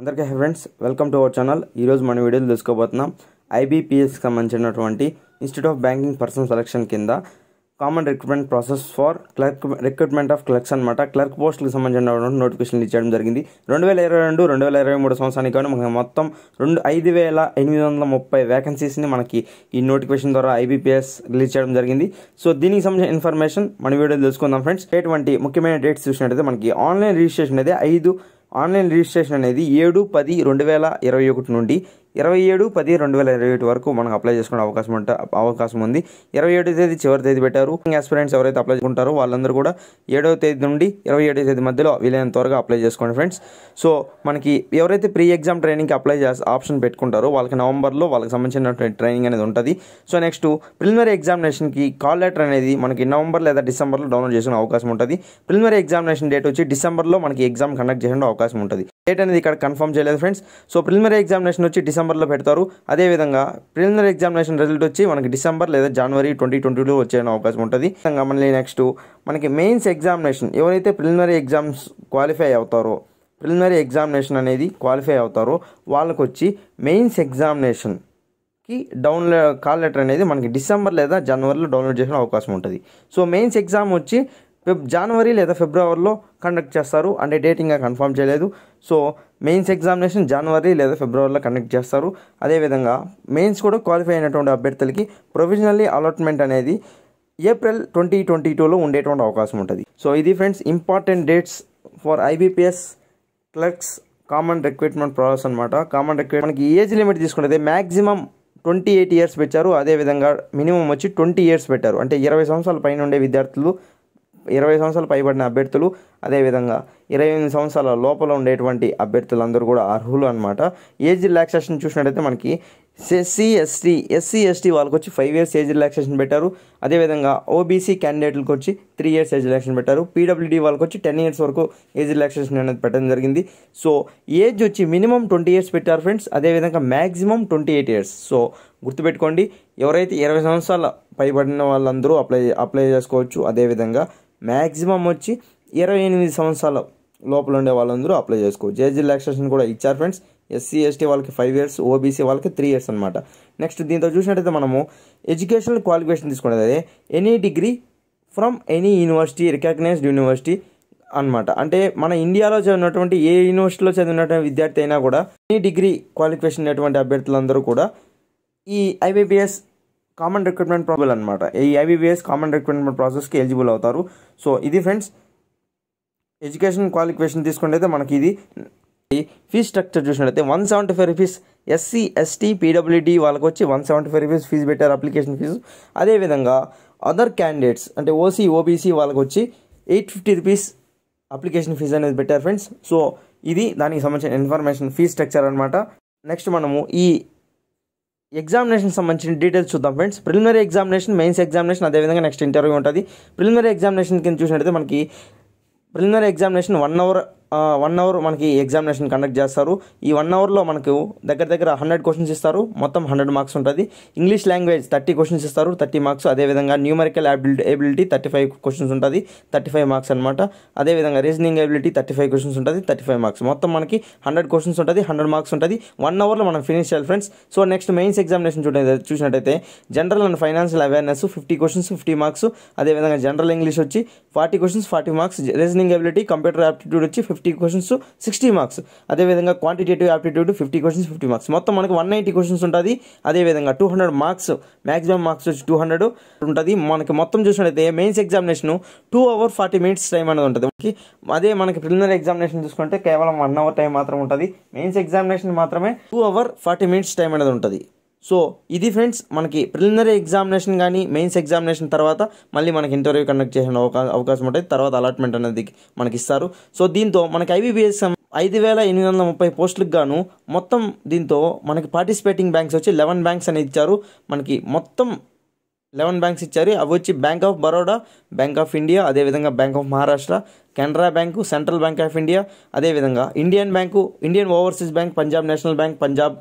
అందరికీ hi friends welcome to our channel ఈరోజు మన వీడియోలు తెలుసుకోబోతున్నాం ఐబీపీఎస్కి సంబంధించినటువంటి institute of banking person selection కింద common recruitment process for clerk recruitment of clerks అనమాట క్లర్క్ పోస్టులకు సంబంధించినటువంటి నోటిఫికేషన్లు ఇచ్చడం జరిగింది రెండు వేల ఇరవై రెండు రెండు వేల ఇరవై మూడు సంవత్సరానికి కానీ మనకి మొత్తం రెండు ఐదు వేల ఎనిమిది వందల ముప్పై వేకెన్సీస్ని మనకి ఈ నోటిఫికేషన్ ద్వారా ఐబీపీఎస్ రిలీజ్ చేయడం జరిగింది సో దీనికి సంబంధించిన ఇన్ఫర్మేషన్ మన వీడియో తెలుసుకుందాం ఫ్రెండ్స్ ఎటువంటి ముఖ్యమైన డేట్స్ చూసినట్టయితే మనకి ఆన్లైన్ రిజిస్ట్రేషన్ అనేది ఐదు ఆన్లైన్ రిజిస్ట్రేషన్ అనేది ఏడు పది రెండు వేల ఇరవై ఒకటి నుండి ఇరవై ఏడు పది రెండు వేల ఇరవై ఒకటి వరకు మనకు అప్లై చేసుకునే అవకాశం ఉంట అవకాశం ఉంది ఇరవై ఏడో తేదీ చివరి తేదీ పెట్టారు ఆస్పిరెంట్స్ ఎవరైతే అప్లై చేసుకుంటారో వాళ్ళందరూ కూడా ఏడవ తేదీ నుండి ఇరవై ఏడో తేదీ మధ్యలో వీలైనంత త్వరగా అప్లై చేసుకోండి ఫ్రెండ్స్ సో మనకి ఎవరైతే ప్రీ ఎగ్జామ్ ట్రైనింగ్కి అప్లై చేసే ఆప్షన్ పెట్టుకుంటారో వాళ్ళకి నవంబర్లో వాళ్ళకి సంబంధించినటువంటి ట్రైనింగ్ అనేది ఉంటుంది సో నెక్స్ట్ ప్రిలిమినరీ ఎగ్జామినేషన్కి కాల్ లెటర్ అనేది మనకి నవంబర్ లేదా డిసెంబర్లో డౌన్లోడ్ చేసుకునే అవకాశం ఉంటుంది ప్రిలిమినరీ ఎగ్జామినేషన్ డేట్ వచ్చి డిసెంబర్లో మనకి ఎగ్జామ్ కండక్ట్ చేసే అవకాశం ఉంటుంది డేట్ అనేది ఇక్కడ కన్ఫర్మ్ చేయలేదు ఫ్రెండ్స్ సో ప్రిలిమినరీ ఎగ్జామినేషన్ వచ్చి డిసెంబర్లో పెడతారు అదేవిధంగా ప్రిలిమినరీ ఎగ్జామినేషన్ రిజల్ట్ వచ్చి మనకి డిసెంబర్ లేదా జనవరి ట్వంటీ ట్వంటీలో వచ్చే అవకాశం ఉంటుంది మళ్ళీ నెక్స్ట్ మనకి మెయిన్స్ ఎగ్జామినేషన్ ఎవరైతే ప్రిలిమినరీ ఎగ్జామ్స్ క్వాలిఫై అవుతారో ప్రిలిమినరీ ఎగ్జామినేషన్ అనేది క్వాలిఫై అవుతారో వాళ్ళకు వచ్చి మెయిన్స్ ఎగ్జామినేషన్కి డౌన్లో కాల్ లెటర్ అనేది మనకి డిసెంబర్ లేదా జనవరిలో డౌన్లోడ్ చేసిన అవకాశం ఉంటుంది సో మెయిన్స్ ఎగ్జామ్ వచ్చి ఫిబ్ జనవరి లేదా ఫిబ్రవరిలో కండక్ట్ చేస్తారు అంటే డేట్ ఇంకా కన్ఫర్మ్ చేయలేదు సో మెయిన్స్ ఎగ్జామినేషన్ జనవరి లేదా ఫిబ్రవరిలో కండక్ట్ చేస్తారు అదేవిధంగా మెయిన్స్ కూడా క్వాలిఫై అయినటువంటి అభ్యర్థులకి ప్రొవిజనల్లీ అలాట్మెంట్ అనేది ఏప్రిల్ ట్వంటీ ట్వంటీ టూలో ఉండేటువంటి అవకాశం ఉంటుంది సో ఇది friends important dates for IBPS clerks common recruitment process అనమాట కామన్ రిక్రూట్ మనకి ఏజ్ లిమిట్ తీసుకుంటే మ్యాక్సిమం ట్వంటీ ఎయిట్ ఇయర్స్ పెట్టారు అదేవిధంగా మినిమం వచ్చి ట్వంటీ ఇయర్స్ పెట్టారు అంటే ఇరవై సంవత్సరాల పైన ఉండే విద్యార్థులు ఇరవై సంవత్సరాలు పైబడిన అభ్యర్థులు అదేవిధంగా ఇరవై ఎనిమిది సంవత్సరాల లోపల ఉండేటువంటి అభ్యర్థులందరూ కూడా అర్హులు అనమాట ఏజ్ రిలాక్సేషన్ చూసినట్టయితే మనకి ఎస్సీ ఎస్టీ ఎస్సీ ఎస్టీ వాళ్ళకి వచ్చి ఫైవ్ ఇయర్స్ ఏజ్ రిలాక్సేషన్ పెట్టారు అదేవిధంగా ఓబీసీ క్యాండిడేట్లకు వచ్చి త్రీ ఇయర్స్ ఏజ్ రిలాక్సేషన్ పెట్టారు పీడబ్ల్యూడీ వాళ్ళకి వచ్చి టెన్ ఇయర్స్ వరకు ఏజ్ రిలాక్సేషన్ అనేది పెట్టడం జరిగింది సో ఏజ్ వచ్చి మినిమం ట్వంటీ ఇయర్స్ పెట్టారు ఫ్రెండ్స్ అదేవిధంగా maximum twenty eight years so గుర్తుపెట్టుకోండి ఎవరైతే ఇరవై సంవత్సరాల పైబడిన వాళ్ళందరూ అప్లై అప్లై చేసుకోవచ్చు అదేవిధంగా మ్యాక్సిమం వచ్చి ఇరవై ఎనిమిది సంవత్సరాల లోపల ఉండే వాళ్ళందరూ అప్లై చేసుకోవచ్చు జేజీ రిలాక్సేషన్ కూడా ఇచ్చారు ఫ్రెండ్స్ ఎస్సీ ఎస్టీ వాళ్ళకి ఫైవ్ ఇయర్స్ ఓబీసీ వాళ్ళకి త్రీ ఇయర్స్ అనమాట నెక్స్ట్ దీంతో చూసినట్టయితే మనము ఎడ్యుకేషనల్ క్వాలిఫికేషన్ తీసుకునేది అదే any degree from any university recognised university అనమాట అంటే మన ఇండియాలో చదివినటువంటి ఏ యూనివర్సిటీలో చదివినటువంటి విద్యార్థి అయినా కూడా ఎనీ డిగ్రీ క్వాలిఫికేషన్ ఉన్నటువంటి అభ్యర్థులందరూ కూడా ఈ ఐబీపీఎస్ కామన్ రిక్రూట్మెంట్ ప్రాబ్లం అనమాట ఈ ఐబీబీఎస్ కామన్ రిక్రూట్మెంట్ ప్రాసెస్కి ఎలిజిబుల్ అవుతారు సో ఇది ఫ్రెండ్స్ ఎడ్యుకేషన్ క్వాలిఫికేషన్ తీసుకుంటే అయితే మనకి ఇది ఫీజ్ స్ట్రక్చర్ చూసినట్లయితే one seventy five rupees SC ST PWD వాళ్ళకి వచ్చి one seventy five rupees fee పెట్టారు అప్లికేషన్ ఫీజు అదేవిధంగా అదర్ క్యాండిడేట్స్ అంటే ఓసీ ఓబీసీ వాళ్ళకి వచ్చి eight fifty rupees application fee అనేది పెట్టారు ఫ్రెండ్స్ సో ఇది దానికి సంబంధించిన ఇన్ఫర్మేషన్ ఫీజ్ స్ట్రక్చర్ అనమాట నెక్స్ట్ మనము ఈ ఎగ్జామినేషన్ సంబంధించిన డీటెయిల్స్ చూద్దాం friends preliminary examination mains examination అదేవిధంగా నెక్స్ట్ ఇంటర్వ్యూ ఉంటుంది ప్రిలిమినరీ ఎగ్జామినేషన్ కింద చూసినట్టయితే మనకి preliminary examination one hour one hour మనకి ఎగ్జామినేషన్ కండక్ట్ చేస్తారు ఈ వన్ అవర్లో మనకు దగ్గర దగ్గర హండ్రెడ్ క్వశ్చన్స్ ఇస్తారు మొత్తం హండ్రెడ్ మార్క్స్ ఉంటుంది ఇంగ్లీష్ లాంగ్వేజ్ థర్టీ క్వశ్చన్స్ ఇస్తారు థర్టీ మార్క్స్ అదేవిధంగా numerical ability ability thirty five questions ఉంటుంది థర్టీ ఫైవ్ మార్క్స్ అనమాట అదేవిధంగా reasoning ability thirty five questions ఉంటుంది థర్టీ ఫైవ్ మార్క్స్ మొత్తం మనకి హండ్రెడ్ క్వశ్చన్స్ ఉంటుంది హండ్రెడ్ మార్క్స్ ఉంటుంది వన్ అవర్లో మనం ఫినిష్ చేయాలి friends so next mains examination చూడే చూసినట్టయితే general and financial awareness fifty questions fifty marks అదేవిధంగా జనరల్ ఇంగ్లీష్ వచ్చి forty questions forty marks reasoning ability computer aptitude వచ్చి ఫిఫ్టీ క్వశ్చన్స్ సిక్స్టీ మార్క్స్ అదేవిధంగా quantitative aptitude fifty questions fifty marks మొత్తం మనకి one ninety questions ఉంటుంది అదేవిధంగా two hundred marks maximum marks వచ్చి two hundred ఉంటుంది మనకి మొత్తం చూసినట్లయితే mains examination two hour forty minutes time అనేది ఉంటుంది మనకి అదే మనకి ప్రిలిమినరీ ఎగ్జామినేషన్ చూసుకుంటే కేవలం వన్ అవర్ టైం మాత్రం ఉంటుంది మెయిన్స్ ఎగ్జామినేషన్ మాత్రమే two hour forty minutes time అనేది ఉంటుంది సో ఇది ఫ్రెండ్స్ మనకి ప్రిలిమినరీ ఎగ్జామినేషన్ కానీ మెయిన్స్ ఎగ్జామినేషన్ తర్వాత మళ్ళీ మనకి ఇంటర్వ్యూ కండక్ట్ చేసిన అవకాశం ఉంటుంది తర్వాత అలాట్మెంట్ అనేది మనకి ఇస్తారు సో దీంతో మనకి ఐబీబీఎస్ ఐదు వేల ఎనిమిది వందల ముప్పై పోస్టులకు గాను మొత్తం దీంతో మనకి పార్టిసిపేటింగ్ బ్యాంక్స్ వచ్చి లెవెన్ బ్యాంక్స్ అని ఇచ్చారు మనకి మొత్తం లెవెన్ బ్యాంక్స్ ఇచ్చారు అవి వచ్చి bank of Baroda bank of India అదేవిధంగా bank of Maharashtra Canara bank central bank of India అదేవిధంగా Indian bank Indian overseas bank Punjab national bank Punjab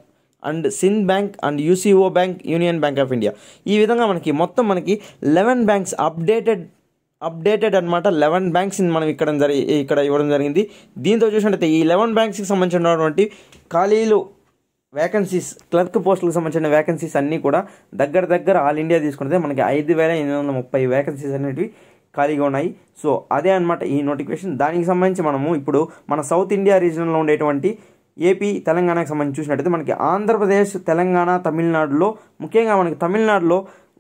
and Sindh bank and UCO bank union bank of India ఈ విధంగా మనకి మొత్తం మనకి లెవెన్ బ్యాంక్స్ అప్డేటెడ్ అప్డేటెడ్ అనమాట eleven banks మనం ఇక్కడ జరి ఇక్కడ ఇవ్వడం జరిగింది దీంతో చూసినట్టయితే ఈ లెవెన్ బ్యాంక్స్కి సంబంధించినటువంటి ఖాళీలు వేకెన్సీస్ క్లర్క్ పోస్టులకు సంబంధించిన వేకెన్సీస్ అన్నీ కూడా దగ్గర దగ్గర ఆల్ ఇండియా తీసుకుంటే మనకి ఐదు వేల ఎనిమిది వందల ముప్పై వేకెన్సీస్ అనేటివి ఖాళీగా ఉన్నాయి సో అదే అనమాట ఈ నోటిఫికేషన్ దానికి సంబంధించి మనము ఇప్పుడు మన సౌత్ ఇండియా రీజన్లో ఉండేటువంటి ఏపీ తెలంగాణకు సంబంధించి చూసినట్టయితే మనకి ఆంధ్రప్రదేశ్ తెలంగాణ తమిళనాడులో ముఖ్యంగా మనకి తమిళనాడులో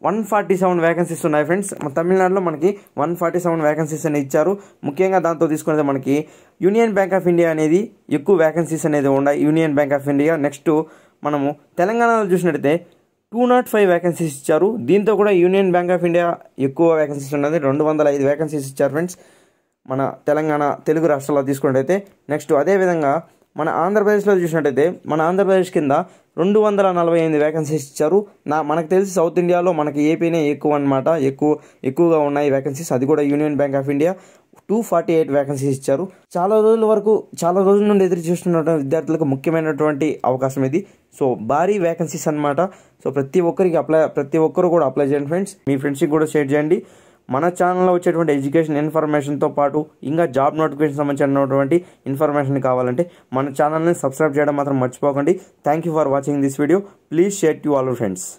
వన్ ఫార్టీ సెవెన్ వేకెన్సీస్ ఉన్నాయి ఫ్రెండ్స్ తమిళనాడులో మనకి వన్ ఫార్టీ సెవెన్ వేకెన్సీస్ అనేది ఇచ్చారు ముఖ్యంగా దాంతో తీసుకునేది మనకి యూనియన్ బ్యాంక్ ఆఫ్ ఇండియా అనేది ఎక్కువ వేకెన్సీస్ అనేది ఉన్నాయి union bank of India next మనము తెలంగాణలో చూసినట్టయితే టూ నాట్ ఫైవ్ వేకెన్సీస్ ఇచ్చారు దీంతో కూడా యూనియన్ బ్యాంక్ ఆఫ్ ఇండియా ఎక్కువ వ్యాకెన్సీస్ ఉన్నది రెండు వందల ఐదు వేకెన్సీస్ ఇచ్చారు ఫ్రెండ్స్ మన తెలంగాణ తెలుగు రాష్ట్రాల్లో తీసుకున్నట్టయితే నెక్స్ట్ అదేవిధంగా మన ఆంధ్రప్రదేశ్లో చూసినట్టయితే మన ఆంధ్రప్రదేశ్ కింద రెండు వందల నలభై ఎనిమిది వేకెన్సీస్ ఇచ్చారు నా మనకు తెలిసి సౌత్ ఇండియాలో మనకి ఏపీనే ఎక్కువ అనమాట ఎక్కువ ఎక్కువగా ఉన్నాయి వేకెన్సీస్ అది కూడా union bank of India two forty eight vacancies ఇచ్చారు చాలా రోజుల వరకు చాలా రోజుల నుండి ఎదురు చూస్తున్న విద్యార్థులకు ముఖ్యమైనటువంటి అవకాశం ఇది సో భారీ వేకెన్సీస్ అనమాట సో ప్రతి ఒక్కరికి అప్లై ప్రతి ఒక్కరు కూడా అప్లై చేయండి ఫ్రెండ్స్ మీ ఫ్రెండ్స్కి కూడా షేర్ చేయండి మన ఛానల్లో వచ్చేటువంటి ఎడ్యుకేషన్ ఇన్ఫర్మేషన్తో పాటు ఇంకా జాబ్ నోటిఫికేషన్ సంబంధించినటువంటి ఇన్ఫర్మేషన్ కావాలంటే మన ఛానల్ని సబ్స్క్రైబ్ చేయడం మాత్రం మర్చిపోకండి thank you for watching this video please share to all friends